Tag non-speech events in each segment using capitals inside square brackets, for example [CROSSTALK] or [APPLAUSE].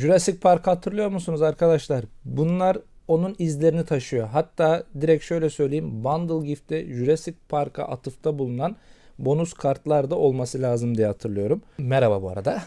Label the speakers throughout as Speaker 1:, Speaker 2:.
Speaker 1: Jurassic Park hatırlıyor musunuz arkadaşlar? Bunlar onun izlerini taşıyor. Hatta direkt şöyle söyleyeyim. Bundle Gift'te Jurassic Park'a atıfta bulunan bonus kartlar da olması lazım diye hatırlıyorum. Merhaba bu arada.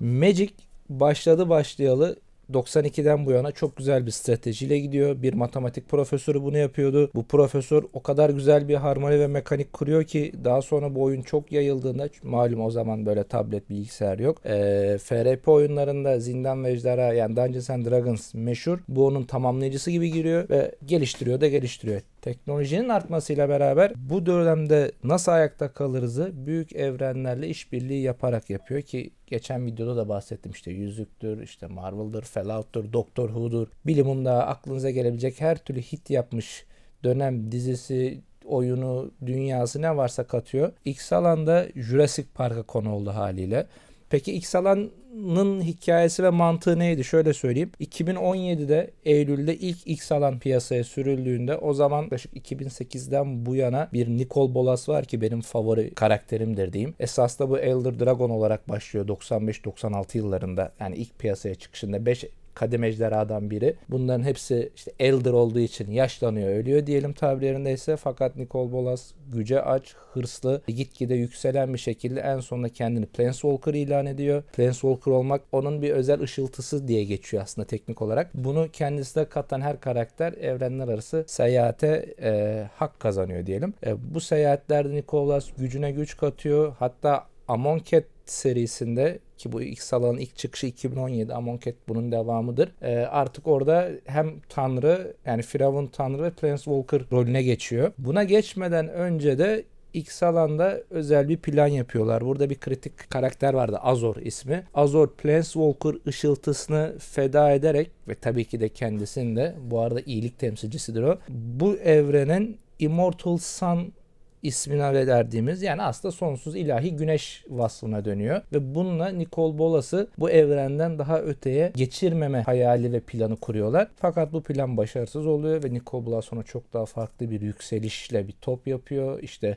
Speaker 1: Magic başladı başlayalı 92'den bu yana çok güzel bir stratejiyle gidiyor. Bir matematik profesörü bunu yapıyordu. Bu profesör o kadar güzel bir harmoni ve mekanik kuruyor ki daha sonra bu oyun çok yayıldığında malum o zaman böyle tablet bilgisayar yok. E, FRP oyunlarında Zindan ve Ejderha yani Dungeons and Dragons meşhur. Bu onun tamamlayıcısı gibi giriyor ve geliştiriyor da geliştiriyor. Teknolojinin artmasıyla beraber bu dönemde nasıl ayakta kalırızı büyük evrenlerle işbirliği yaparak yapıyor ki geçen videoda da bahsettim işte Yüzüktür, işte Marvel'dır, Fallout'tur, Doctor Who'dur. Bilimumda aklınıza gelebilecek her türlü hit yapmış dönem dizisi, oyunu, dünyası ne varsa katıyor. X alanda Jurassic Park'a konu oldu haliyle. Peki X alan alanın hikayesi ve mantığı neydi? Şöyle söyleyeyim. 2017'de Eylül'de ilk X alan piyasaya sürüldüğünde o zaman yaklaşık 2008'den bu yana bir Nikol Bolas var ki benim favori karakterimdir diyeyim. Esas da bu Elder Dragon olarak başlıyor 95-96 yıllarında. Yani ilk piyasaya çıkışında 5 kadim ejderhadan biri. Bunların hepsi işte elder olduğu için yaşlanıyor, ölüyor diyelim tabirlerindeyse. Fakat Nicole Bolas güce aç, hırslı, gitgide yükselen bir şekilde en sonunda kendini Planeswalker ilan ediyor. Planeswalker olmak onun bir özel ışıltısı diye geçiyor aslında teknik olarak. Bunu kendisi katan her karakter evrenler arası seyahate e, hak kazanıyor diyelim. E, bu seyahatlerde Bolas gücüne güç katıyor. Hatta Amonkhet serisinde ki bu ilk salonun ilk çıkışı 2017 Amonkhet bunun devamıdır. E, artık orada hem Tanrı yani Firavun Tanrı ve Prince Walker rolüne geçiyor. Buna geçmeden önce de X alanda özel bir plan yapıyorlar. Burada bir kritik karakter vardı Azor ismi. Azor Planeswalker ışıltısını feda ederek ve tabii ki de kendisini de bu arada iyilik temsilcisidir o. Bu evrenin Immortal Sun ismine verdiğimiz yani aslında sonsuz ilahi güneş vasfına dönüyor. Ve bununla Nicole Bolas'ı bu evrenden daha öteye geçirmeme hayali ve planı kuruyorlar. Fakat bu plan başarısız oluyor ve Nicole Bolas sonra çok daha farklı bir yükselişle bir top yapıyor. İşte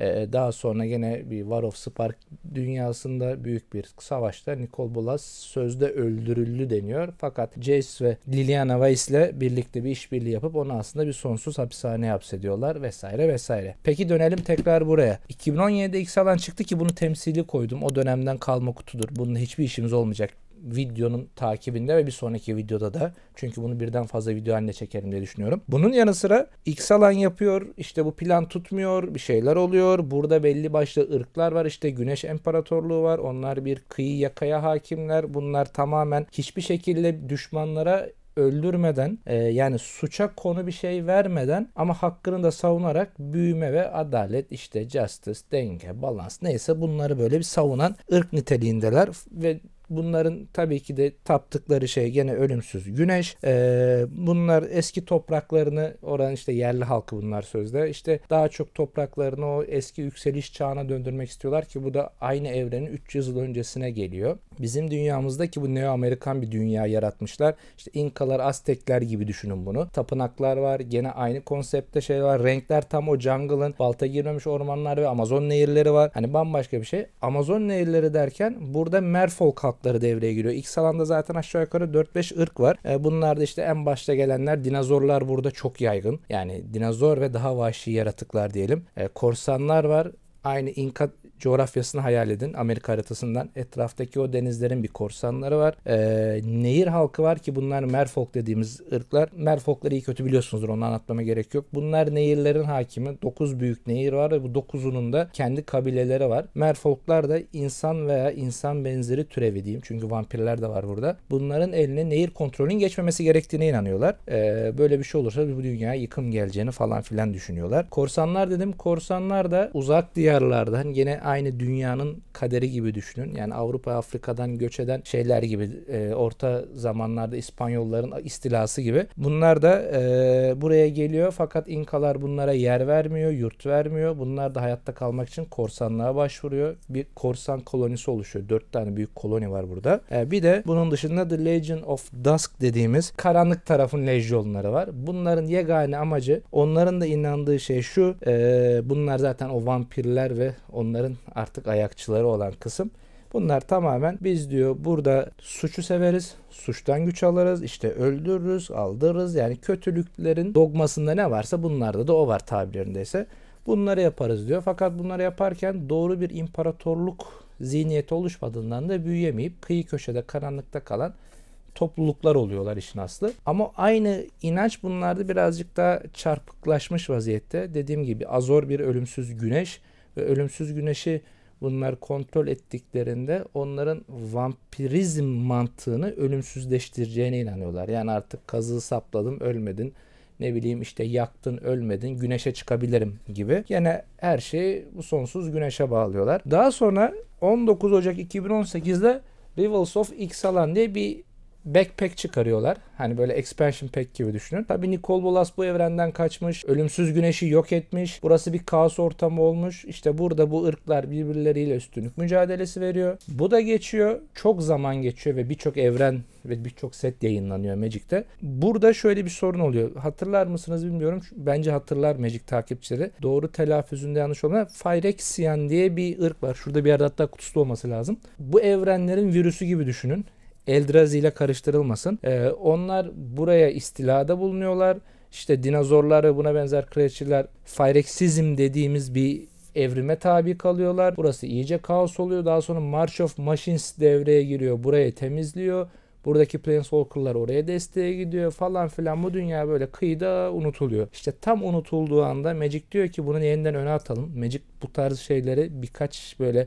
Speaker 1: ee, daha sonra yine bir War of Spark dünyasında büyük bir savaşta Nicol Bolas sözde öldürüldü deniyor. Fakat Jace ve Liliana Weiss ile birlikte bir işbirliği yapıp onu aslında bir sonsuz hapishaneye hapsediyorlar vesaire vesaire. Peki dönelim tekrar buraya. 2017'de X alan çıktı ki bunu temsili koydum. O dönemden kalma kutudur. Bununla hiçbir işimiz olmayacak videonun takibinde ve bir sonraki videoda da. Çünkü bunu birden fazla video haline çekerim diye düşünüyorum. Bunun yanı sıra X alan yapıyor. işte bu plan tutmuyor. Bir şeyler oluyor. Burada belli başlı ırklar var. işte Güneş Emparatorluğu var. Onlar bir kıyı yakaya hakimler. Bunlar tamamen hiçbir şekilde düşmanlara öldürmeden e, yani suça konu bir şey vermeden ama hakkını da savunarak büyüme ve adalet işte justice, denge, balans neyse bunları böyle bir savunan ırk niteliğindeler ve Bunların tabii ki de taptıkları şey gene ölümsüz güneş. Ee, bunlar eski topraklarını oranın işte yerli halkı bunlar sözde. İşte daha çok topraklarını o eski yükseliş çağına döndürmek istiyorlar ki bu da aynı evrenin 300 yıl öncesine geliyor. Bizim dünyamızdaki bu Neo-Amerikan bir dünya yaratmışlar. İşte İnkalar, Aztekler gibi düşünün bunu. Tapınaklar var. Gene aynı konseptte şeyler var. Renkler tam o jungle'ın balta girmemiş ormanlar ve Amazon nehirleri var. Hani bambaşka bir şey. Amazon nehirleri derken burada Merfolk halkları devreye giriyor. İlk salanda zaten aşağı yukarı 4-5 ırk var. E, bunlar da işte en başta gelenler dinozorlar burada çok yaygın. Yani dinozor ve daha vahşi yaratıklar diyelim. E, korsanlar var. Aynı İnka coğrafyasını hayal edin Amerika haritasından. Etraftaki o denizlerin bir korsanları var. E, nehir halkı var ki bunlar merfolk dediğimiz ırklar. Merfolkları iyi kötü biliyorsunuzdur onu anlatmama gerek yok. Bunlar nehirlerin hakimi. 9 büyük nehir var ve bu 9'unun da kendi kabileleri var. Merfolklar da insan veya insan benzeri türevi diyeyim. Çünkü vampirler de var burada. Bunların eline nehir kontrolünün geçmemesi gerektiğine inanıyorlar. E, böyle bir şey olursa bu dünyaya yıkım geleceğini falan filan düşünüyorlar. Korsanlar dedim. Korsanlar da uzak diye karlarda yine aynı dünyanın kaderi gibi düşünün. Yani Avrupa Afrika'dan göç eden şeyler gibi e, orta zamanlarda İspanyolların istilası gibi. Bunlar da e, buraya geliyor fakat İnkalar bunlara yer vermiyor, yurt vermiyor. Bunlar da hayatta kalmak için korsanlığa başvuruyor. Bir korsan kolonisi oluşuyor. Dört tane büyük koloni var burada. E, bir de bunun dışında The Legion of Dusk dediğimiz karanlık tarafın lejyonları var. Bunların yegane amacı onların da inandığı şey şu. E, bunlar zaten o vampirler Yahudiler ve onların artık ayakçıları olan kısım. Bunlar tamamen biz diyor burada suçu severiz, suçtan güç alırız, işte öldürürüz, aldırırız. Yani kötülüklerin dogmasında ne varsa bunlarda da o var tabirlerindeyse. Bunları yaparız diyor. Fakat bunları yaparken doğru bir imparatorluk zihniyeti oluşmadığından da büyüyemeyip kıyı köşede karanlıkta kalan topluluklar oluyorlar işin aslı. Ama aynı inanç bunlarda birazcık daha çarpıklaşmış vaziyette. Dediğim gibi azor bir ölümsüz güneş ve ölümsüz güneşi bunlar kontrol ettiklerinde onların vampirizm mantığını ölümsüzleştireceğine inanıyorlar. Yani artık kazığı sapladım ölmedin ne bileyim işte yaktın ölmedin güneşe çıkabilirim gibi. Yine her şeyi bu sonsuz güneşe bağlıyorlar. Daha sonra 19 Ocak 2018'de Rivals of Ixalan diye bir backpack çıkarıyorlar. Hani böyle expansion pack gibi düşünün. Tabii Nicole Bolas bu evrenden kaçmış. Ölümsüz güneşi yok etmiş. Burası bir kaos ortamı olmuş. İşte burada bu ırklar birbirleriyle üstünlük mücadelesi veriyor. Bu da geçiyor. Çok zaman geçiyor ve birçok evren ve birçok set yayınlanıyor Magic'te. Burada şöyle bir sorun oluyor. Hatırlar mısınız bilmiyorum. Bence hatırlar Magic takipçileri. Doğru telaffuzunda yanlış olma. Phyrexian diye bir ırk var. Şurada bir yerde hatta kutusu olması lazım. Bu evrenlerin virüsü gibi düşünün. Eldrazi ile karıştırılmasın. E, onlar buraya istilada bulunuyorlar. İşte dinozorlar ve buna benzer kreatürler Phyrexiazm dediğimiz bir evrime tabi kalıyorlar. Burası iyice kaos oluyor. Daha sonra March of Machines devreye giriyor. Burayı temizliyor. Buradaki Planeswalker'lar oraya desteğe gidiyor falan filan. Bu dünya böyle kıyıda unutuluyor. İşte tam unutulduğu anda Magic diyor ki bunu yeniden öne atalım. Magic bu tarz şeyleri birkaç böyle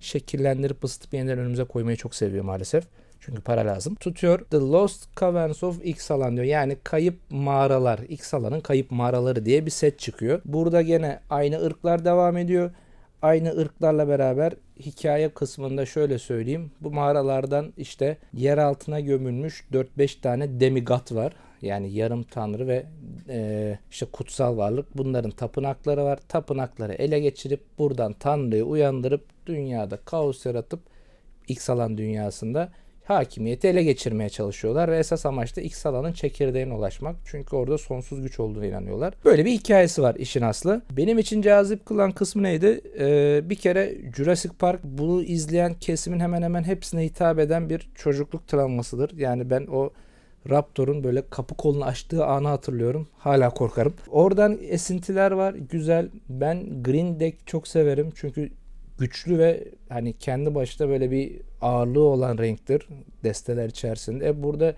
Speaker 1: şekillendirip ısıtıp yeniden önümüze koymayı çok seviyor maalesef. Çünkü para lazım. Tutuyor. The Lost Caverns of Xalan diyor. Yani kayıp mağaralar. Xalan'ın kayıp mağaraları diye bir set çıkıyor. Burada gene aynı ırklar devam ediyor. Aynı ırklarla beraber hikaye kısmında şöyle söyleyeyim. Bu mağaralardan işte yer altına gömülmüş 4-5 tane demigat var. Yani yarım tanrı ve e, işte kutsal varlık. Bunların tapınakları var. Tapınakları ele geçirip buradan tanrıyı uyandırıp dünyada kaos yaratıp İksalan dünyasında hakimiyeti ele geçirmeye çalışıyorlar ve esas amaç da iç alanın çekirdeğine ulaşmak. Çünkü orada sonsuz güç olduğunu inanıyorlar. Böyle bir hikayesi var işin aslı. Benim için cazip kılan kısmı neydi? Ee, bir kere Jurassic Park bunu izleyen kesimin hemen hemen hepsine hitap eden bir çocukluk travmasıdır. Yani ben o Raptor'un böyle kapı kolunu açtığı anı hatırlıyorum. Hala korkarım. Oradan esintiler var. Güzel. Ben Green Deck çok severim. Çünkü güçlü ve hani kendi başına böyle bir ağırlığı olan renktir desteler içerisinde. E burada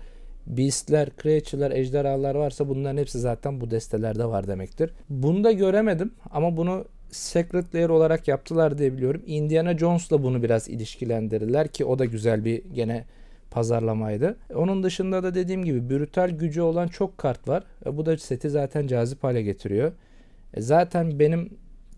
Speaker 1: Beastler, Creature'lar, Ejderhalar varsa bunların hepsi zaten bu destelerde var demektir. Bunu da göremedim ama bunu Secret Layer olarak yaptılar diye biliyorum. Indiana Jones'la bunu biraz ilişkilendirirler ki o da güzel bir gene pazarlamaydı. Onun dışında da dediğim gibi brutal gücü olan çok kart var. E bu da seti zaten cazip hale getiriyor. E zaten benim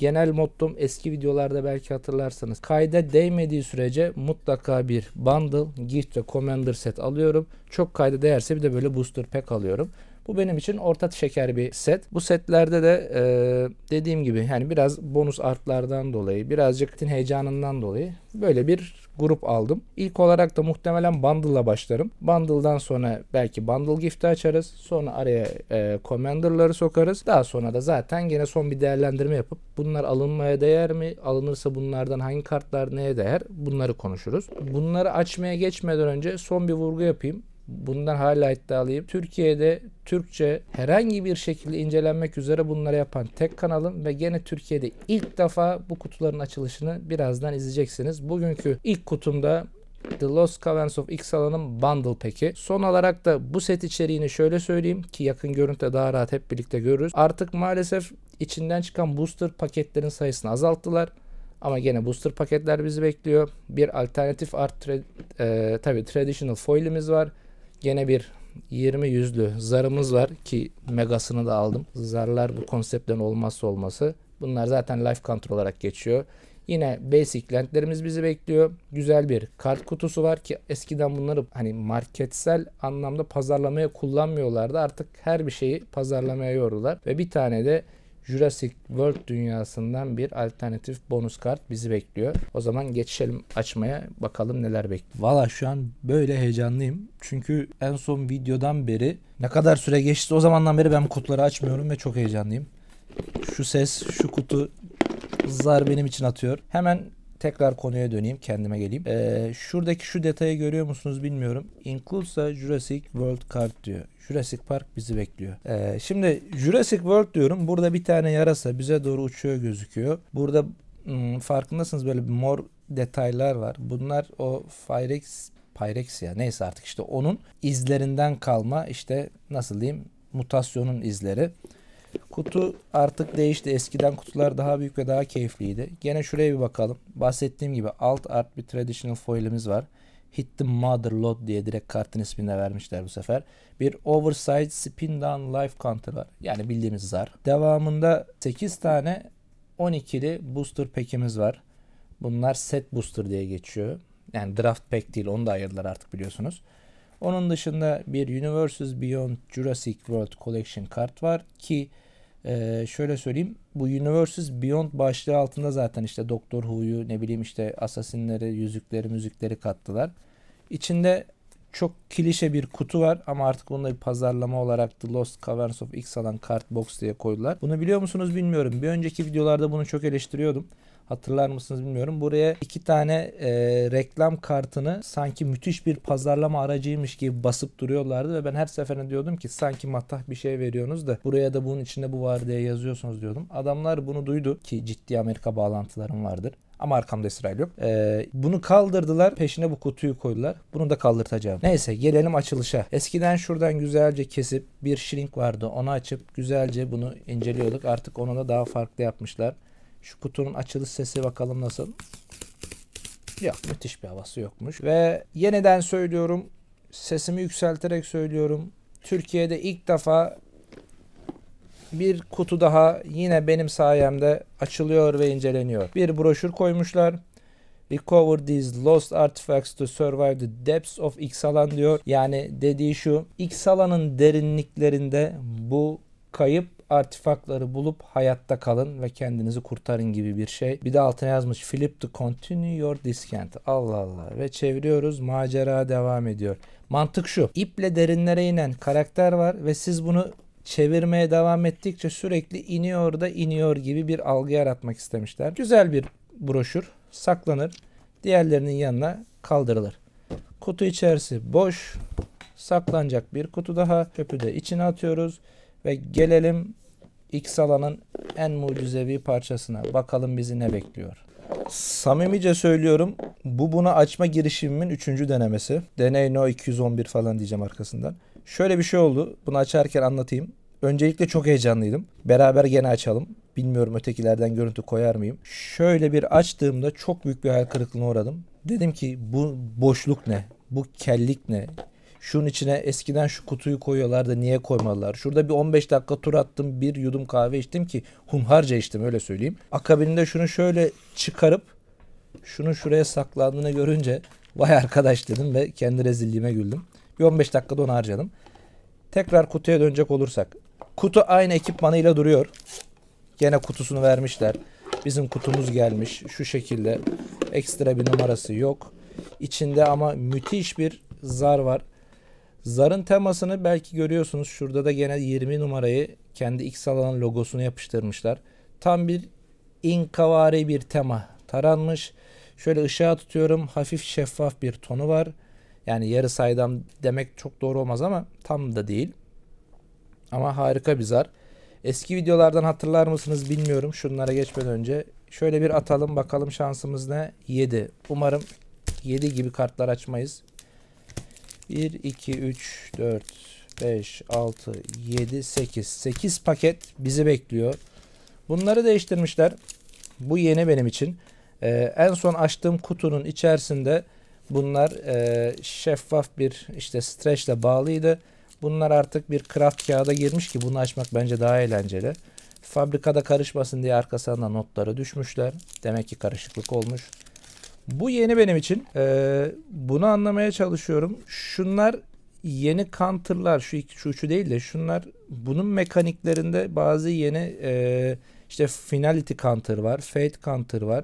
Speaker 1: Genel mottom eski videolarda belki hatırlarsanız kayda değmediği sürece mutlaka bir bundle, gift ve commander set alıyorum. Çok kayda değerse bir de böyle booster pack alıyorum. Bu benim için orta şeker bir set. Bu setlerde de e, dediğim gibi yani biraz bonus artlardan dolayı birazcık heyecanından dolayı böyle bir grup aldım. İlk olarak da muhtemelen bundle'la başlarım. Bundle'dan sonra belki bundle gift'i açarız. Sonra araya e, commander'ları sokarız. Daha sonra da zaten gene son bir değerlendirme yapıp bunlar alınmaya değer mi? Alınırsa bunlardan hangi kartlar neye değer? Bunları konuşuruz. Bunları açmaya geçmeden önce son bir vurgu yapayım. Bundan hala iddialıyım. Türkiye'de Türkçe herhangi bir şekilde incelenmek üzere bunları yapan tek kanalım ve gene Türkiye'de ilk defa bu kutuların açılışını birazdan izleyeceksiniz. Bugünkü ilk kutumda The Lost Caverns of Ixalan'ın bundle peki. Son olarak da bu set içeriğini şöyle söyleyeyim ki yakın görüntüde daha rahat hep birlikte görürüz. Artık maalesef içinden çıkan booster paketlerin sayısını azalttılar. Ama gene booster paketler bizi bekliyor. Bir alternatif art tra- e, tabii traditional foil'imiz var. Gene bir 20 yüzlü zarımız var ki megasını da aldım. Zarlar bu konseptlerin olmazsa olması. Bunlar zaten life counter olarak geçiyor. Yine basic lentlerimiz bizi bekliyor. Güzel bir kart kutusu var ki eskiden bunları hani marketsel anlamda pazarlamaya kullanmıyorlardı. Artık her bir şeyi pazarlamaya yordular. Ve bir tane de Jurassic World dünyasından bir alternatif bonus kart bizi bekliyor. O zaman geçelim açmaya bakalım neler bekliyor. Valla şu an böyle heyecanlıyım. Çünkü en son videodan beri ne kadar süre geçti o zamandan beri ben kutuları açmıyorum ve çok heyecanlıyım. Şu ses, şu kutu zar benim için atıyor. Hemen tekrar konuya döneyim kendime geleyim. Ee, şuradaki şu detayı görüyor musunuz bilmiyorum. Inclusa Jurassic World kart diyor. Jurassic Park bizi bekliyor. Ee, şimdi Jurassic World diyorum. Burada bir tane yarasa bize doğru uçuyor gözüküyor. Burada hmm, farkındasınız böyle bir mor detaylar var. Bunlar o Pyrex Pyrex ya neyse artık işte onun izlerinden kalma işte nasıl diyeyim mutasyonun izleri. Kutu artık değişti. Eskiden kutular daha büyük ve daha keyifliydi. Gene şuraya bir bakalım. Bahsettiğim gibi alt art bir traditional foil'imiz var. Hit the Mother Load diye direkt kartın ismini de vermişler bu sefer. Bir Oversized Spin Down Life Counter var. Yani bildiğimiz zar. Devamında 8 tane 12'li booster pack'imiz var. Bunlar set booster diye geçiyor. Yani draft pack değil onu da ayırdılar artık biliyorsunuz. Onun dışında bir Universes Beyond Jurassic World Collection kart var ki ee, şöyle söyleyeyim bu Universes Beyond başlığı altında zaten işte Doktor Who'yu ne bileyim işte Assassin'leri, yüzükleri, müzikleri kattılar. İçinde çok klişe bir kutu var ama artık bunda bir pazarlama olarak The Lost Caverns of X alan kart Box diye koydular. Bunu biliyor musunuz bilmiyorum. Bir önceki videolarda bunu çok eleştiriyordum. Hatırlar mısınız bilmiyorum. Buraya iki tane e, reklam kartını sanki müthiş bir pazarlama aracıymış gibi basıp duruyorlardı ve ben her seferinde diyordum ki sanki matah bir şey veriyorsunuz da buraya da bunun içinde bu var diye yazıyorsunuz diyordum. Adamlar bunu duydu ki ciddi Amerika bağlantılarım vardır. Ama arkamda İsrail yok. Ee, bunu kaldırdılar. Peşine bu kutuyu koydular. Bunu da kaldırtacağım. Neyse gelelim açılışa. Eskiden şuradan güzelce kesip bir shrink vardı. Onu açıp güzelce bunu inceliyorduk. Artık onu da daha farklı yapmışlar. Şu kutunun açılış sesi bakalım nasıl. Yok müthiş bir havası yokmuş. Ve yeniden söylüyorum. Sesimi yükselterek söylüyorum. Türkiye'de ilk defa bir kutu daha yine benim sayemde açılıyor ve inceleniyor. Bir broşür koymuşlar. Recover these lost artifacts to survive the depths of Ixalan diyor. Yani dediği şu. Ixalan'ın derinliklerinde bu kayıp artifakları bulup hayatta kalın ve kendinizi kurtarın gibi bir şey. Bir de altına yazmış Flip to continue your discount. Allah Allah. Ve çeviriyoruz. Macera devam ediyor. Mantık şu. İple derinlere inen karakter var ve siz bunu çevirmeye devam ettikçe sürekli iniyor da iniyor gibi bir algı yaratmak istemişler. Güzel bir broşür saklanır. Diğerlerinin yanına kaldırılır. Kutu içerisi boş. Saklanacak bir kutu daha. Çöpü de içine atıyoruz. Ve gelelim X alanın en mucizevi parçasına. Bakalım bizi ne bekliyor. Samimice söylüyorum bu buna açma girişimimin 3. denemesi. Deney No 211 falan diyeceğim arkasından. Şöyle bir şey oldu. Bunu açarken anlatayım. Öncelikle çok heyecanlıydım. Beraber gene açalım. Bilmiyorum ötekilerden görüntü koyar mıyım. Şöyle bir açtığımda çok büyük bir hayal kırıklığına uğradım. Dedim ki bu boşluk ne? Bu kellik ne? Şunun içine eskiden şu kutuyu koyuyorlardı niye koymadılar? Şurada bir 15 dakika tur attım bir yudum kahve içtim ki humharca içtim öyle söyleyeyim. Akabinde şunu şöyle çıkarıp şunu şuraya saklandığını görünce vay arkadaş dedim ve kendi rezilliğime güldüm. Bir 15 dakikada onu harcadım. Tekrar kutuya dönecek olursak. Kutu aynı ekipmanıyla duruyor. Gene kutusunu vermişler. Bizim kutumuz gelmiş. Şu şekilde ekstra bir numarası yok. İçinde ama müthiş bir zar var. Zar'ın temasını belki görüyorsunuz. Şurada da gene 20 numarayı kendi X alanın logosunu yapıştırmışlar. Tam bir inkavari bir tema taranmış. Şöyle ışığa tutuyorum. Hafif şeffaf bir tonu var. Yani yarı saydam demek çok doğru olmaz ama tam da değil. Ama harika bir zar. Eski videolardan hatırlar mısınız bilmiyorum. Şunlara geçmeden önce şöyle bir atalım bakalım şansımız ne? 7. Umarım 7 gibi kartlar açmayız. 1, 2, 3, 4, 5, 6, 7, 8. 8 paket bizi bekliyor. Bunları değiştirmişler. Bu yeni benim için. Ee, en son açtığım kutunun içerisinde bunlar e, şeffaf bir işte streçle bağlıydı. Bunlar artık bir kraft kağıda girmiş ki bunu açmak bence daha eğlenceli. Fabrikada karışmasın diye arkasına notları düşmüşler. Demek ki karışıklık olmuş. Bu yeni benim için. Ee, bunu anlamaya çalışıyorum. Şunlar yeni counter'lar şu, şu şu değil de şunlar bunun mekaniklerinde bazı yeni e, işte finality counter var, fate counter var.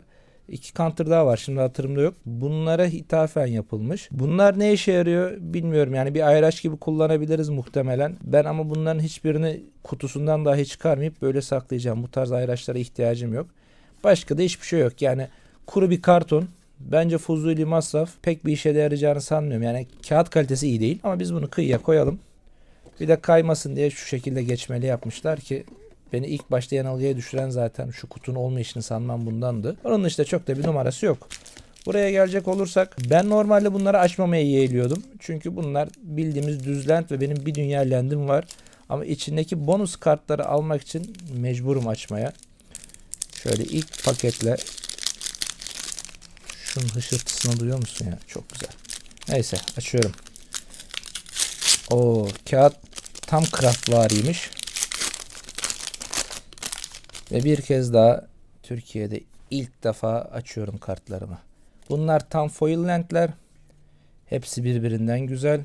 Speaker 1: İki counter daha var şimdi hatırımda yok. Bunlara hitafen yapılmış. Bunlar ne işe yarıyor bilmiyorum. Yani bir ayraç gibi kullanabiliriz muhtemelen. Ben ama bunların hiçbirini kutusundan dahi çıkarmayıp böyle saklayacağım. Bu tarz ayraçlara ihtiyacım yok. Başka da hiçbir şey yok. Yani kuru bir karton Bence Fuzuli masraf pek bir işe yarayacağını sanmıyorum. Yani kağıt kalitesi iyi değil ama biz bunu kıyıya koyalım. Bir de kaymasın diye şu şekilde geçmeli yapmışlar ki Beni ilk başta yanılgıya düşüren zaten şu kutunun olmayışını sanmam bundandı. Onun işte çok da bir numarası yok. Buraya gelecek olursak ben normalde bunları açmamaya yeğliyordum. Çünkü bunlar bildiğimiz düzlent ve benim bir dünya lendim var. Ama içindeki bonus kartları almak için mecburum açmaya. Şöyle ilk paketle Şunun hışırtısını duyuyor musun ya? Çok güzel. Neyse açıyorum. O kağıt tam kraftlarıymış. Ve bir kez daha Türkiye'de ilk defa açıyorum kartlarımı. Bunlar tam foil lentler. Hepsi birbirinden güzel.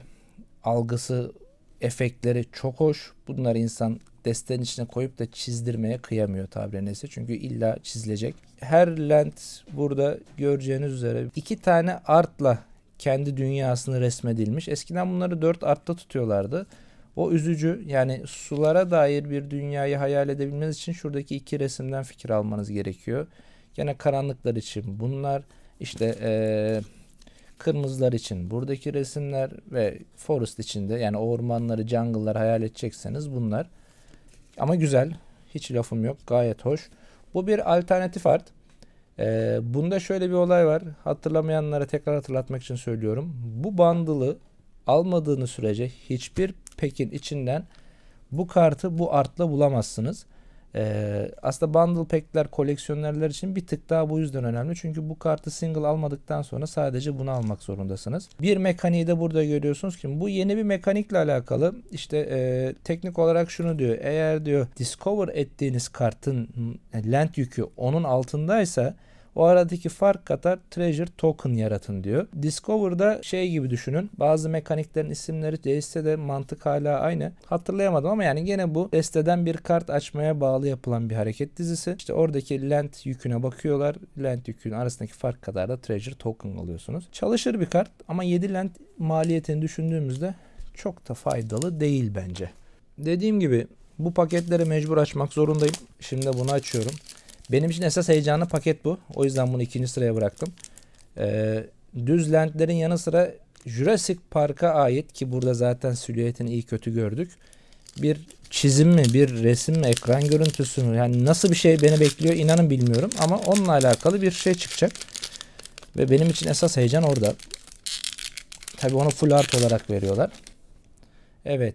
Speaker 1: Algısı, efektleri çok hoş. Bunlar insan desten içine koyup da çizdirmeye kıyamıyor tabiri neyse. Çünkü illa çizilecek. Her lent burada göreceğiniz üzere iki tane artla kendi dünyasını resmedilmiş. Eskiden bunları dört artta tutuyorlardı. O üzücü yani sulara dair bir dünyayı hayal edebilmeniz için şuradaki iki resimden fikir almanız gerekiyor. Yine karanlıklar için bunlar işte ee, kırmızılar için buradaki resimler ve forest içinde yani ormanları, jungleları hayal edecekseniz bunlar. Ama güzel. Hiç lafım yok. Gayet hoş. Bu bir alternatif art. Ee, bunda şöyle bir olay var. Hatırlamayanlara tekrar hatırlatmak için söylüyorum. Bu bandılı almadığını sürece hiçbir pekin içinden bu kartı bu artla bulamazsınız. Ee, aslında bundle pack'ler koleksiyonerler için bir tık daha bu yüzden önemli. Çünkü bu kartı single almadıktan sonra sadece bunu almak zorundasınız. Bir mekaniği de burada görüyorsunuz ki bu yeni bir mekanikle alakalı. İşte e, teknik olarak şunu diyor. Eğer diyor discover ettiğiniz kartın e, land yükü onun altındaysa o aradaki fark kadar treasure token yaratın diyor. Discover'da şey gibi düşünün. Bazı mekaniklerin isimleri değişse de mantık hala aynı. Hatırlayamadım ama yani gene bu desteden bir kart açmaya bağlı yapılan bir hareket dizisi. İşte oradaki lent yüküne bakıyorlar. Lent yükünün arasındaki fark kadar da treasure token alıyorsunuz. Çalışır bir kart ama 7 lent maliyetini düşündüğümüzde çok da faydalı değil bence. Dediğim gibi bu paketleri mecbur açmak zorundayım. Şimdi bunu açıyorum. Benim için esas heyecanlı paket bu. O yüzden bunu ikinci sıraya bıraktım. Ee, düz lentlerin yanı sıra Jurassic Park'a ait ki burada zaten silüetini iyi kötü gördük. Bir çizim mi, bir resim mi, ekran görüntüsü mü? Yani nasıl bir şey beni bekliyor inanın bilmiyorum ama onunla alakalı bir şey çıkacak. Ve benim için esas heyecan orada. Tabi onu full art olarak veriyorlar. Evet.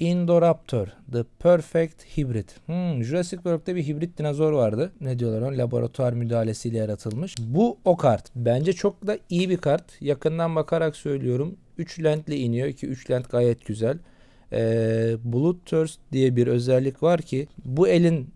Speaker 1: Indoraptor, The Perfect Hybrid. Hmm, Jurassic World'de bir hibrit dinozor vardı. Ne diyorlar onu? Laboratuvar müdahalesiyle yaratılmış. Bu o kart. Bence çok da iyi bir kart. Yakından bakarak söylüyorum. 3 lentle iniyor ki 3 lent gayet güzel. Ee, Blood Thirst diye bir özellik var ki bu elin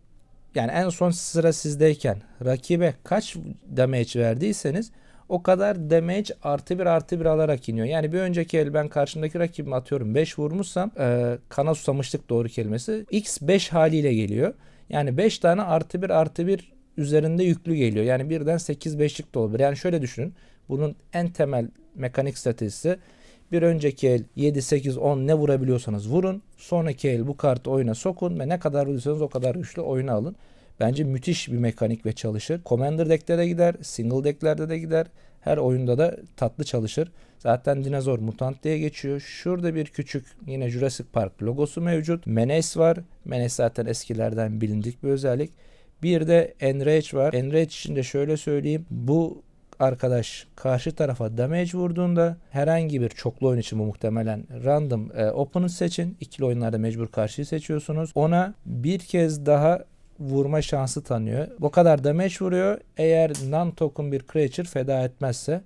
Speaker 1: yani en son sıra sizdeyken rakibe kaç damage verdiyseniz o kadar damage artı bir artı bir alarak iniyor. Yani bir önceki el ben karşımdaki rakibime atıyorum 5 vurmuşsam e, kana susamışlık doğru kelimesi x 5 haliyle geliyor. Yani 5 tane artı bir artı bir üzerinde yüklü geliyor. Yani birden 8 5'lik de olabilir. Yani şöyle düşünün. Bunun en temel mekanik stratejisi bir önceki el 7 8 10 ne vurabiliyorsanız vurun. Sonraki el bu kartı oyuna sokun ve ne kadar vuruyorsanız o kadar güçlü oyuna alın. Bence müthiş bir mekanik ve çalışır. Commander decklere gider, single decklerde de gider. Her oyunda da tatlı çalışır. Zaten dinozor mutant diye geçiyor. Şurada bir küçük yine Jurassic Park logosu mevcut. Menes var. Menes zaten eskilerden bilindik bir özellik. Bir de Enrage var. Enrage için de şöyle söyleyeyim. Bu arkadaş karşı tarafa damage vurduğunda herhangi bir çoklu oyun için bu muhtemelen random e, opponent seçin. İkili oyunlarda mecbur karşıyı seçiyorsunuz. Ona bir kez daha vurma şansı tanıyor. O kadar damage vuruyor. Eğer non-token bir creature feda etmezse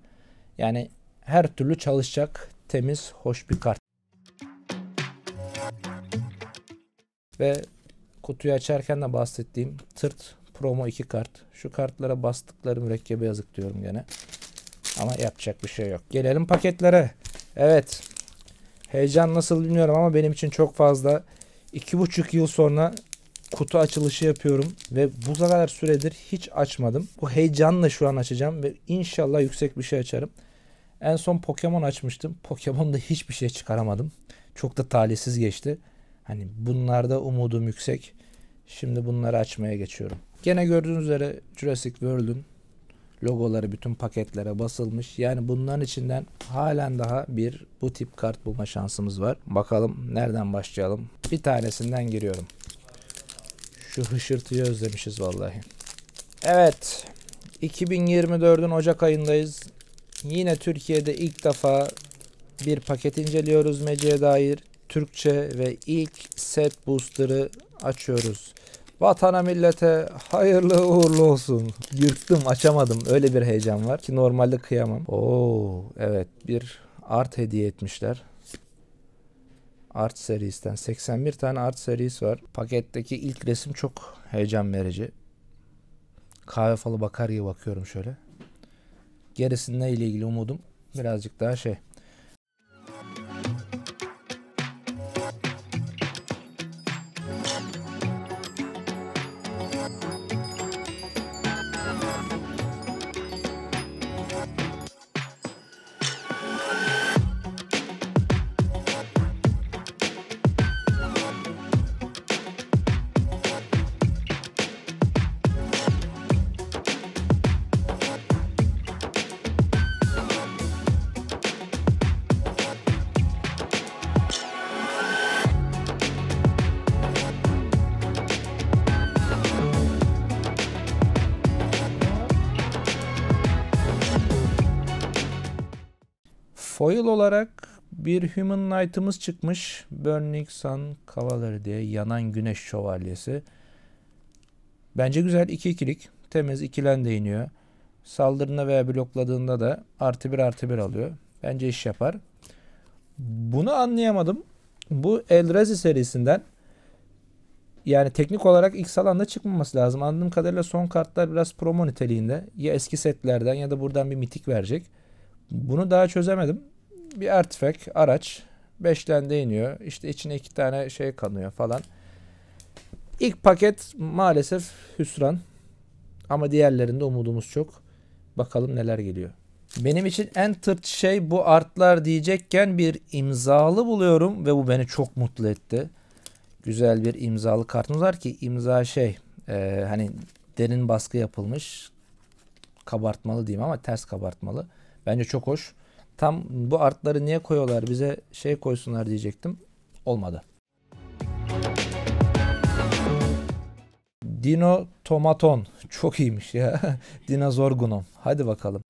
Speaker 1: yani her türlü çalışacak temiz, hoş bir kart. Ve kutuyu açarken de bahsettiğim tırt promo 2 kart. Şu kartlara bastıkları mürekkebe yazık diyorum gene. Ama yapacak bir şey yok. Gelelim paketlere. Evet. Heyecan nasıl bilmiyorum ama benim için çok fazla. 2,5 yıl sonra kutu açılışı yapıyorum ve bu kadar süredir hiç açmadım. Bu heyecanla şu an açacağım ve inşallah yüksek bir şey açarım. En son Pokemon açmıştım. Pokemon'da hiçbir şey çıkaramadım. Çok da talihsiz geçti. Hani bunlarda umudum yüksek. Şimdi bunları açmaya geçiyorum. Gene gördüğünüz üzere Jurassic World'un logoları bütün paketlere basılmış. Yani bunların içinden halen daha bir bu tip kart bulma şansımız var. Bakalım nereden başlayalım? Bir tanesinden giriyorum. Şu hışırtıyı özlemişiz vallahi. Evet. 2024'ün Ocak ayındayız. Yine Türkiye'de ilk defa bir paket inceliyoruz Mece'ye dair. Türkçe ve ilk set booster'ı açıyoruz. Vatana millete hayırlı uğurlu olsun. Yırttım açamadım öyle bir heyecan var ki normalde kıyamam. Oo evet bir art hediye etmişler. Art serisinden 81 tane art serisi var. Paketteki ilk resim çok heyecan verici. Kahve falı bakar gibi bakıyorum şöyle. Gerisinde ile ilgili umudum birazcık daha şey foil olarak bir Human Knight'ımız çıkmış. Burning Sun Cavalry diye yanan güneş şövalyesi. Bence güzel 2-2'lik temiz ikilen değiniyor. Saldırına veya blokladığında da artı bir artı bir alıyor. Bence iş yapar. Bunu anlayamadım. Bu Eldrazi serisinden yani teknik olarak ilk salanda çıkmaması lazım. Anladığım kadarıyla son kartlar biraz promo niteliğinde. Ya eski setlerden ya da buradan bir mitik verecek. Bunu daha çözemedim bir artifak araç beşlende iniyor. İşte içine iki tane şey kanıyor falan. İlk paket maalesef hüsran. Ama diğerlerinde umudumuz çok. Bakalım neler geliyor. Benim için en tırt şey bu artlar diyecekken bir imzalı buluyorum ve bu beni çok mutlu etti. Güzel bir imzalı kartımız var ki imza şey e, hani derin baskı yapılmış kabartmalı diyeyim ama ters kabartmalı. Bence çok hoş. Tam bu artları niye koyuyorlar bize şey koysunlar diyecektim. Olmadı. Dino Tomaton. Çok iyiymiş ya. [LAUGHS] Dinozor Gunom. Hadi bakalım.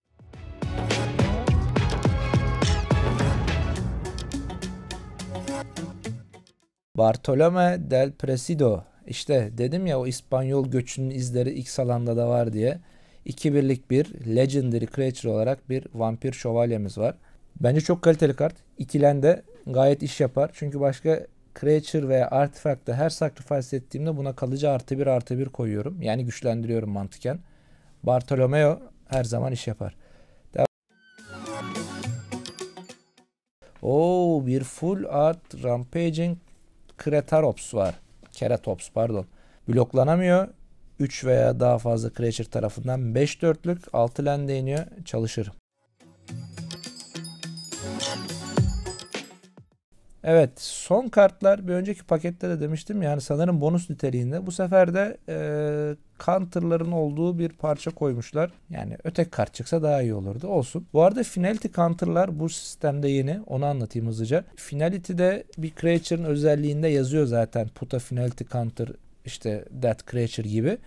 Speaker 1: Bartolome del Presido İşte dedim ya o İspanyol göçünün izleri ilk alanda da var diye. 2 birlik bir Legendary Creature olarak bir vampir şövalyemiz var. Bence çok kaliteli kart. İkilende gayet iş yapar. Çünkü başka creature veya artifact'ta her sacrifice ettiğimde buna kalıcı artı bir artı bir koyuyorum. Yani güçlendiriyorum mantıken. Bartolomeo her zaman iş yapar. Devam. Oo bir full art rampaging Kretarops var. Keratops pardon. Bloklanamıyor. 3 veya daha fazla creature tarafından 5 dörtlük 6 lende deniyor, çalışır. Evet son kartlar bir önceki pakette de demiştim yani sanırım bonus niteliğinde. Bu sefer de e, counterların olduğu bir parça koymuşlar. Yani ötek kart çıksa daha iyi olurdu olsun. Bu arada finality counterlar bu sistemde yeni onu anlatayım hızlıca. Finality de bir creature'ın özelliğinde yazıyor zaten puta finality counter işte That Creature gibi.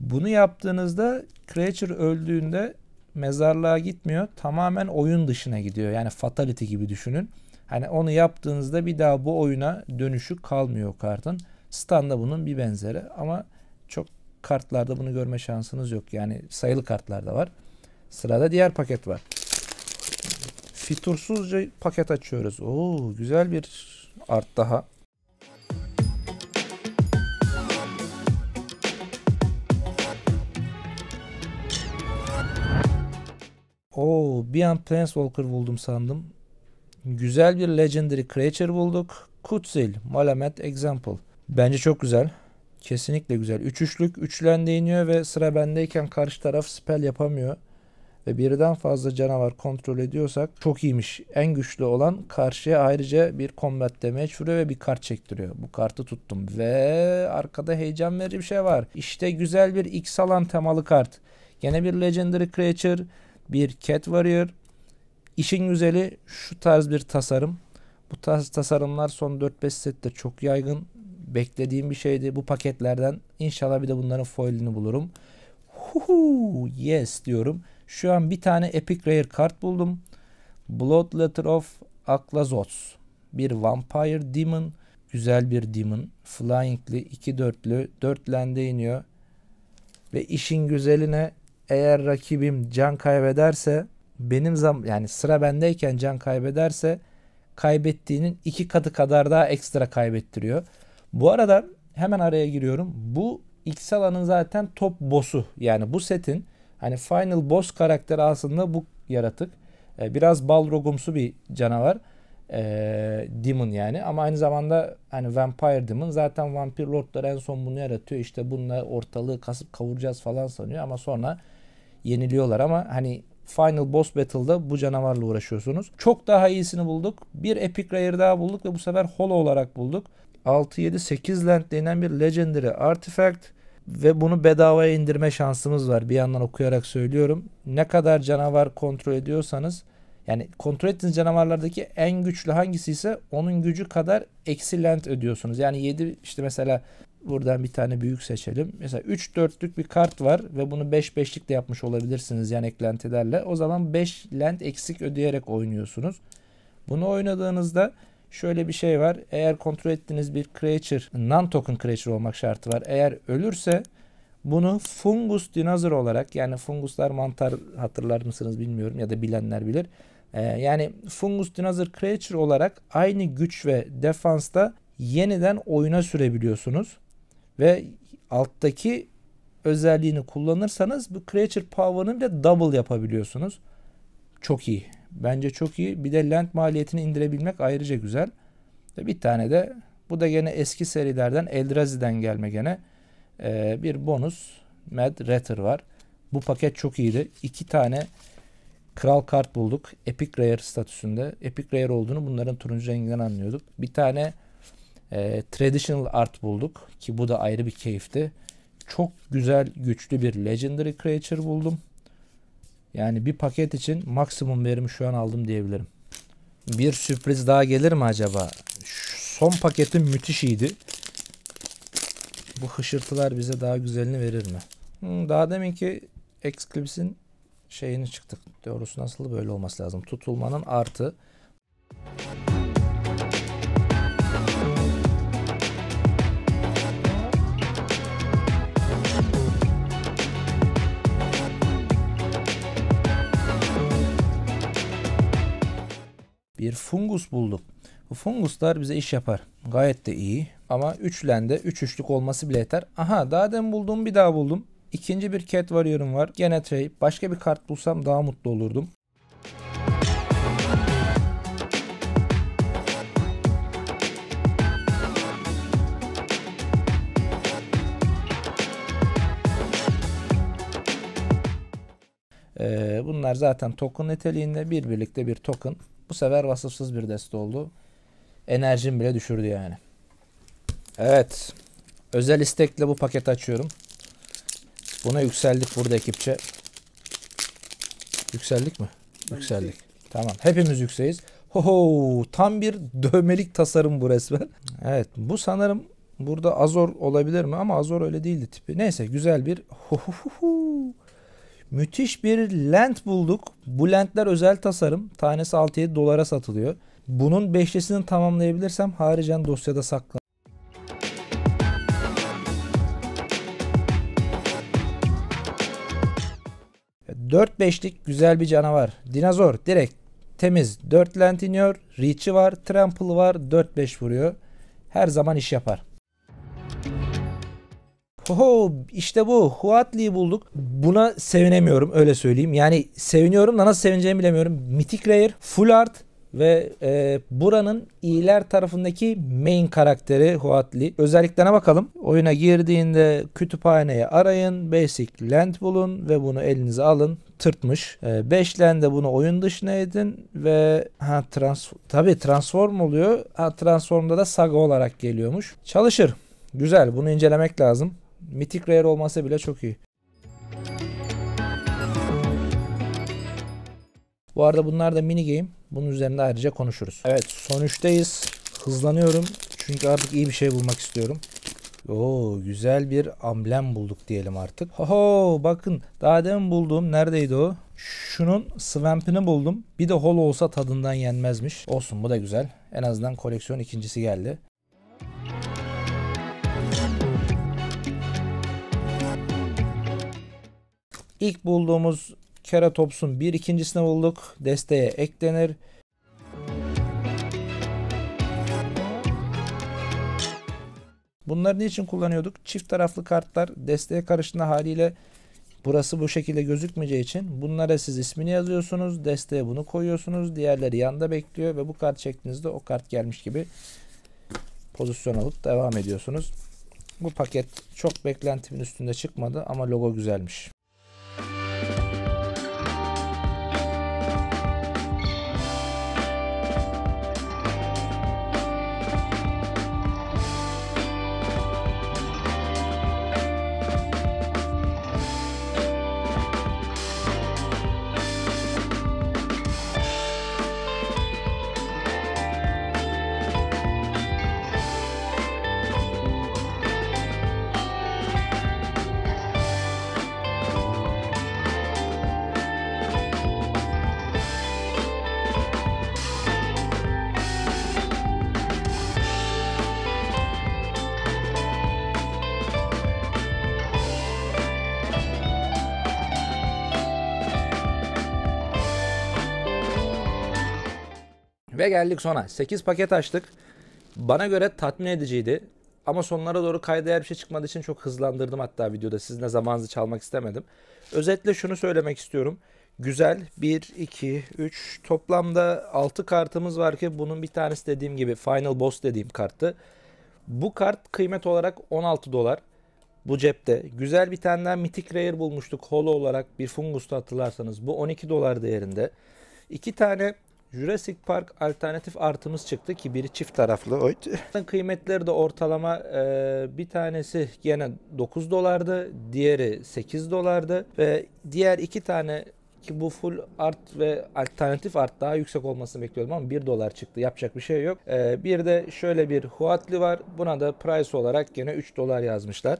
Speaker 1: Bunu yaptığınızda Creature öldüğünde mezarlığa gitmiyor. Tamamen oyun dışına gidiyor. Yani fatality gibi düşünün. Hani onu yaptığınızda bir daha bu oyuna dönüşü kalmıyor kartın. Standa bunun bir benzeri ama çok kartlarda bunu görme şansınız yok. Yani sayılı kartlarda var. Sırada diğer paket var. Fitursuzca paket açıyoruz. Oo güzel bir art daha. Oo, bir an Planeswalker buldum sandım. Güzel bir Legendary Creature bulduk. Kutsil, Malamet Example. Bence çok güzel. Kesinlikle güzel. 3 Üç üçlük üçlende ve sıra bendeyken karşı taraf spell yapamıyor. Ve birden fazla canavar kontrol ediyorsak çok iyiymiş. En güçlü olan karşıya ayrıca bir combat damage vuruyor ve bir kart çektiriyor. Bu kartı tuttum ve arkada heyecan verici bir şey var. İşte güzel bir X alan temalı kart. Gene bir Legendary Creature bir cat varıyor. İşin güzeli şu tarz bir tasarım. Bu tarz tasarımlar son 4-5 sette çok yaygın. Beklediğim bir şeydi bu paketlerden. İnşallah bir de bunların foilini bulurum. Huhu, yes diyorum. Şu an bir tane Epic Rare kart buldum. Blood Letter of Aklazots. Bir Vampire Demon. Güzel bir Demon. Flying'li, 2 dörtlü, dörtlende iniyor. Ve işin güzeline eğer rakibim can kaybederse benim zam yani sıra bendeyken can kaybederse kaybettiğinin iki katı kadar daha ekstra kaybettiriyor. Bu arada hemen araya giriyorum. Bu X Xala'nın zaten top boss'u. Yani bu setin hani final boss karakteri aslında bu yaratık. Ee, biraz balrogumsu bir canavar. Ee, demon yani ama aynı zamanda hani vampire demon. Zaten vampir lordlar en son bunu yaratıyor. İşte bununla ortalığı kasıp kavuracağız falan sanıyor ama sonra yeniliyorlar ama hani Final Boss Battle'da bu canavarla uğraşıyorsunuz. Çok daha iyisini bulduk. Bir Epic Rare daha bulduk ve bu sefer Holo olarak bulduk. 6-7-8 land denen bir Legendary Artifact ve bunu bedavaya indirme şansımız var. Bir yandan okuyarak söylüyorum. Ne kadar canavar kontrol ediyorsanız yani kontrol ettiğiniz canavarlardaki en güçlü hangisi ise onun gücü kadar eksi land ödüyorsunuz. Yani 7 işte mesela Buradan bir tane büyük seçelim. Mesela 3 dörtlük bir kart var ve bunu 5 beş beşlik de yapmış olabilirsiniz yan eklentilerle. O zaman 5 lent eksik ödeyerek oynuyorsunuz. Bunu oynadığınızda şöyle bir şey var. Eğer kontrol ettiğiniz bir creature, non token creature olmak şartı var. Eğer ölürse bunu fungus dinozor olarak yani funguslar mantar hatırlar mısınız bilmiyorum ya da bilenler bilir. Ee, yani fungus dinozor creature olarak aynı güç ve defansta yeniden oyuna sürebiliyorsunuz. Ve alttaki özelliğini kullanırsanız bu creature power'ını bile double yapabiliyorsunuz. Çok iyi. Bence çok iyi. Bir de land maliyetini indirebilmek ayrıca güzel. Ve bir tane de bu da gene eski serilerden Eldrazi'den gelme gene ee, bir bonus Mad Ratter var. Bu paket çok iyiydi. İki tane kral kart bulduk. Epic Rare statüsünde. Epic Rare olduğunu bunların turuncu renginden anlıyorduk. Bir tane e, traditional art bulduk ki bu da ayrı bir keyifti. Çok güzel güçlü bir legendary creature buldum. Yani bir paket için maksimum verimi şu an aldım diyebilirim. Bir sürpriz daha gelir mi acaba? Şu son paketim müthiş iyiydi. Bu hışırtılar bize daha güzelini verir mi? Hmm, daha demin ki Exclips'in şeyini çıktık. Doğrusu nasıl böyle olması lazım. Tutulmanın artı. bir fungus bulduk. Bu funguslar bize iş yapar. Gayet de iyi. Ama üçlende üç üçlük olması bile yeter. Aha daha demin bulduğum bir daha buldum. İkinci bir cat varıyorum var. Gene trey. Başka bir kart bulsam daha mutlu olurdum. Ee, bunlar zaten token niteliğinde bir birlikte bir token. Bu sefer vasıfsız bir deste oldu. Enerjim bile düşürdü yani. Evet. Özel istekle bu paketi açıyorum. Buna yükseldik burada ekipçe. Yükseldik mi? Ben yükseldik. Yüksek. Tamam. Hepimiz yükseğiz. Ho tam bir dövmelik tasarım bu resmen. Evet bu sanırım burada Azor olabilir mi ama Azor öyle değildi tipi. Neyse güzel bir ho ho ho ho Müthiş bir lent bulduk. Bu lentler özel tasarım. Tanesi 6-7 dolara satılıyor. Bunun beşlisini tamamlayabilirsem haricen dosyada saklan. Dört beşlik güzel bir canavar. Dinozor direkt temiz. Dört lent iniyor. Reach'i var. Trample'ı var. Dört beş vuruyor. Her zaman iş yapar. Oho işte bu Huatli'yi bulduk. Buna sevinemiyorum öyle söyleyeyim. Yani seviniyorum da nasıl sevineceğimi bilemiyorum. Mythic Rare, Full Art ve e, buranın iyiler tarafındaki main karakteri Huatli. Özelliklerine bakalım. Oyuna girdiğinde kütüphaneyi arayın, basic land bulun ve bunu elinize alın. Tırtmış. 5 e, land'e bunu oyun dışına edin ve ha trans tabi transform oluyor. Ha transformda da saga olarak geliyormuş. Çalışır. Güzel. Bunu incelemek lazım. Mitik rare olmasa bile çok iyi. Bu arada bunlar da mini game. Bunun üzerinde ayrıca konuşuruz. Evet son 3'teyiz. Hızlanıyorum. Çünkü artık iyi bir şey bulmak istiyorum. Oo güzel bir amblem bulduk diyelim artık. Ho bakın daha demin bulduğum neredeydi o? Şunun Swampini buldum. Bir de hol olsa tadından yenmezmiş. Olsun bu da güzel. En azından koleksiyon ikincisi geldi. İlk bulduğumuz Keratops'un bir ikincisini bulduk. Desteye eklenir. Bunları niçin kullanıyorduk? Çift taraflı kartlar desteye karıştığında haliyle burası bu şekilde gözükmeyeceği için bunlara siz ismini yazıyorsunuz. Desteye bunu koyuyorsunuz. Diğerleri yanda bekliyor ve bu kart çektiğinizde o kart gelmiş gibi pozisyon alıp devam ediyorsunuz. Bu paket çok beklentimin üstünde çıkmadı ama logo güzelmiş. geldik sona. 8 paket açtık. Bana göre tatmin ediciydi. Ama sonlara doğru kayda bir şey çıkmadığı için çok hızlandırdım hatta videoda. Sizin de zamanınızı çalmak istemedim. Özetle şunu söylemek istiyorum. Güzel 1, 2, 3 toplamda 6 kartımız var ki bunun bir tanesi dediğim gibi Final Boss dediğim karttı. Bu kart kıymet olarak 16 dolar. Bu cepte. Güzel bir tane daha Mythic Rare bulmuştuk holo olarak bir fungusta hatırlarsanız. Bu 12 dolar değerinde. İki tane Jurassic Park alternatif artımız çıktı ki biri çift taraflı oydu. Kıymetleri de ortalama e, bir tanesi yine 9 dolardı, diğeri 8 dolardı ve diğer iki tane ki bu full art ve alternatif art daha yüksek olmasını bekliyordum ama 1 dolar çıktı. Yapacak bir şey yok. Ee, bir de şöyle bir Huatli var. Buna da price olarak yine 3 dolar yazmışlar.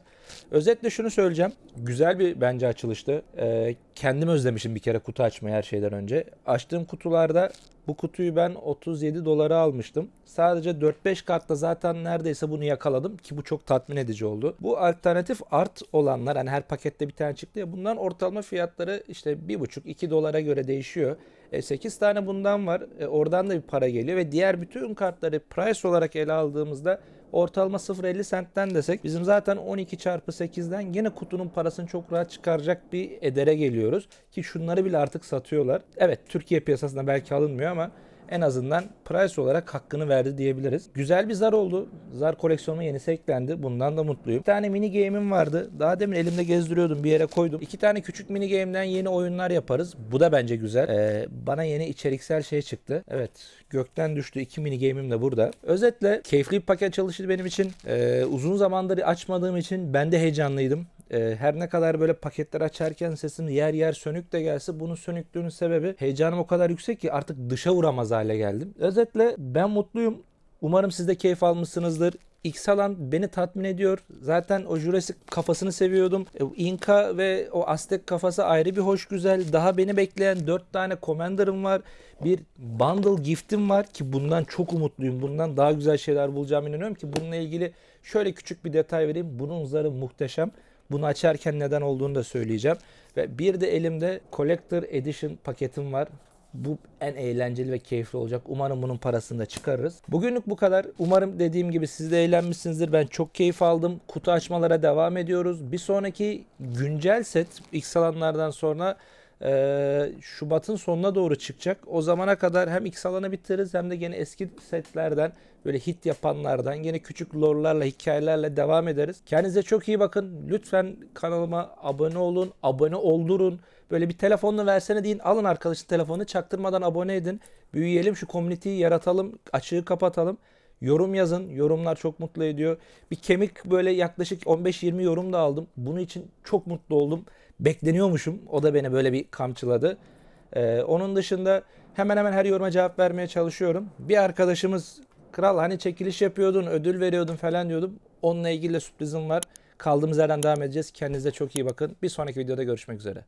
Speaker 1: Özetle şunu söyleyeceğim. Güzel bir bence açılıştı. Ee, kendim özlemişim bir kere kutu açmayı her şeyden önce. Açtığım kutularda bu kutuyu ben 37 dolara almıştım. Sadece 4-5 kartla zaten neredeyse bunu yakaladım ki bu çok tatmin edici oldu. Bu alternatif art olanlar hani her pakette bir tane çıktı ya bundan ortalama fiyatları işte 1,5-2 dolara göre değişiyor. E, 8 tane bundan var. E, oradan da bir para geliyor ve diğer bütün kartları price olarak ele aldığımızda Ortalama 0.50 sentten desek bizim zaten 12 çarpı 8'den yine kutunun parasını çok rahat çıkaracak bir edere geliyoruz. Ki şunları bile artık satıyorlar. Evet Türkiye piyasasında belki alınmıyor ama en azından price olarak hakkını verdi diyebiliriz. Güzel bir zar oldu. Zar koleksiyonu yenisi eklendi. Bundan da mutluyum. Bir tane mini game'im vardı. Daha demin elimde gezdiriyordum. Bir yere koydum. İki tane küçük mini game'den yeni oyunlar yaparız. Bu da bence güzel. Ee, bana yeni içeriksel şey çıktı. Evet. Gökten düştü. iki mini game'im de burada. Özetle keyifli bir paket çalıştı benim için. Ee, uzun zamandır açmadığım için ben de heyecanlıydım. Ee, her ne kadar böyle paketler açarken sesim yer yer sönük de gelse bunun sönüklüğünün sebebi heyecanım o kadar yüksek ki artık dışa vuramaz hale geldim. Özetle ben mutluyum. Umarım siz de keyif almışsınızdır. X alan beni tatmin ediyor. Zaten o Jurassic kafasını seviyordum. E, Inka ve o Aztek kafası ayrı bir hoş güzel. Daha beni bekleyen 4 tane Commander'ım var. Bir bundle giftim var ki bundan çok umutluyum. Bundan daha güzel şeyler bulacağım inanıyorum ki bununla ilgili şöyle küçük bir detay vereyim. Bunun zarı muhteşem. Bunu açarken neden olduğunu da söyleyeceğim. Ve bir de elimde Collector Edition paketim var. Bu en eğlenceli ve keyifli olacak. Umarım bunun parasını da çıkarırız. Bugünlük bu kadar. Umarım dediğim gibi siz de eğlenmişsinizdir. Ben çok keyif aldım. Kutu açmalara devam ediyoruz. Bir sonraki güncel set X alanlardan sonra ee, Şubat'ın sonuna doğru çıkacak. O zamana kadar hem X alanı bitiririz hem de yeni eski setlerden böyle hit yapanlardan yine küçük lorlarla hikayelerle devam ederiz. Kendinize çok iyi bakın. Lütfen kanalıma abone olun, abone oldurun. Böyle bir telefonla versene deyin. Alın arkadaşın telefonu çaktırmadan abone edin. Büyüyelim şu komüniteyi yaratalım. Açığı kapatalım. Yorum yazın. Yorumlar çok mutlu ediyor. Bir kemik böyle yaklaşık 15-20 yorum da aldım. Bunun için çok mutlu oldum. Bekleniyormuşum. O da beni böyle bir kamçıladı. Ee, onun dışında hemen hemen her yoruma cevap vermeye çalışıyorum. Bir arkadaşımız Kral hani çekiliş yapıyordun, ödül veriyordun falan diyordum. Onunla ilgili de sürprizim var. Kaldığımız yerden devam edeceğiz. Kendinize çok iyi bakın. Bir sonraki videoda görüşmek üzere.